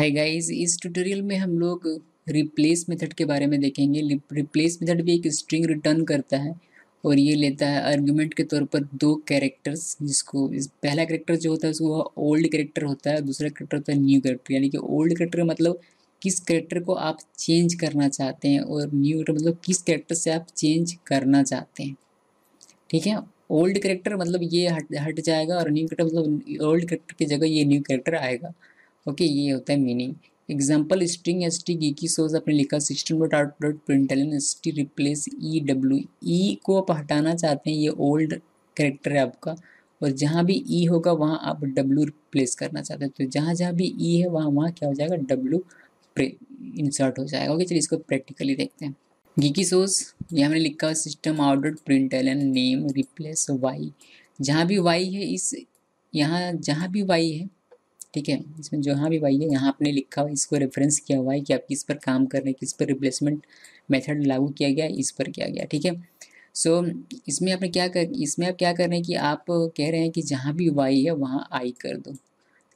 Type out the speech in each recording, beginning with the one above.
hi guys इस tutorial में हम लोग रिप्लेस मेथड के बारे में देखेंगे रिप्लेस मेथड भी एक स्ट्रिंग रिटर्न करता है और ये लेता है आर्ग्यूमेंट के तौर पर दो कैरेक्टर्स जिसको पहला कैरेक्टर जो होता है उसको ओल्ड कैरेक्टर होता है दूसरा कैरेक्टर होता है न्यू कैरेक्टर यानी कि ओल्ड कैरेक्टर मतलब किस कैरेक्टर को आप चेंज करना चाहते हैं और न्यू कैरेक्टर मतलब किस कैरेक्टर से आप चेंज करना चाहते हैं ठीक है ओल्ड कैरेक्टर मतलब ये हट हट जाएगा और न्यू कैरेक्टर मतलब ओल्ड कैरेक्टर की जगह ये न्यू कैरेक्टर आएगा ओके ये होता है meaning example string S T की सोज आपने लिखा system dot out dot print L N S T replace E W E को आप हटाना चाहते हैं ये ओल्ड करेक्टर है आपका और जहाँ भी ई e होगा वहाँ आप डब्ल्यू रिप्लेस करना चाहते हैं तो जहाँ जहाँ भी ई e है वहाँ वहाँ क्या हो जाएगा डब्ल्यू इंसर्ट हो जाएगा ओके चलिए इसको प्रैक्टिकली देखते हैं गीकी सोज ये हमने लिखा system out dot print L name replace Y जहाँ भी वाई है इस यहाँ जहाँ भी वाई है ठीक है इसमें जहाँ भी वाई है यहाँ आपने लिखा हुआ इसको रेफरेंस किया हुआ है कि आप किस पर काम कर रहे हैं किस पर रिप्लेसमेंट मेथड लागू किया गया इस पर किया गया ठीक है सो इसमें आपने क्या कर इसमें आप क्या कर रहे हैं कि आप कह रहे हैं कि जहाँ भी वाई है वहाँ आई कर दो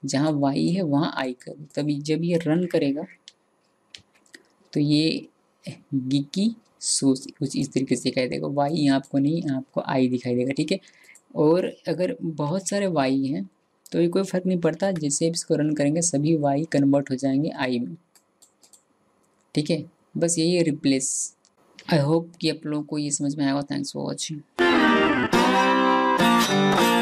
जहाँ वाई है वहाँ आई कर दो तभी जब ये रन करेगा तो ये गिकी सोच कुछ इस तरीके से दिखाई देगा वाई आपको नहीं आपको आई दिखाई देगा ठीक है और अगर बहुत सारे वाई हैं तो ये कोई फ़र्क नहीं पड़ता जैसे इसको रन करेंगे सभी वाई कन्वर्ट हो जाएंगे आई में ठीक है बस यही है रिप्लेस आई होप कि आप लोगों को ये समझ में आएगा थैंक्स फॉर वॉचिंग